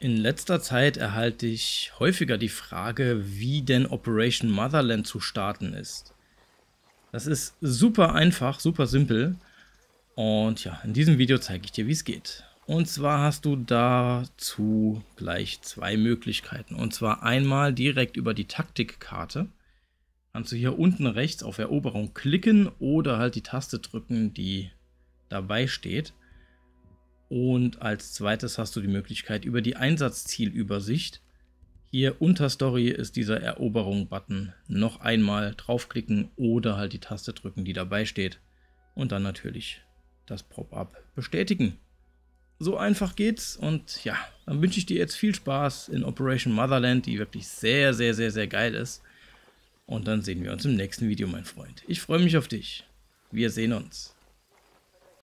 In letzter Zeit erhalte ich häufiger die Frage, wie denn Operation Motherland zu starten ist. Das ist super einfach, super simpel. Und ja, in diesem Video zeige ich dir, wie es geht. Und zwar hast du dazu gleich zwei Möglichkeiten. Und zwar einmal direkt über die Taktikkarte. Kannst du hier unten rechts auf Eroberung klicken oder halt die Taste drücken, die dabei steht. Und als zweites hast du die Möglichkeit über die Einsatzzielübersicht. Hier unter Story ist dieser Eroberung-Button. Noch einmal draufklicken oder halt die Taste drücken, die dabei steht. Und dann natürlich das Pop-up bestätigen. So einfach geht's und ja, dann wünsche ich dir jetzt viel Spaß in Operation Motherland, die wirklich sehr, sehr, sehr, sehr geil ist. Und dann sehen wir uns im nächsten Video, mein Freund. Ich freue mich auf dich. Wir sehen uns.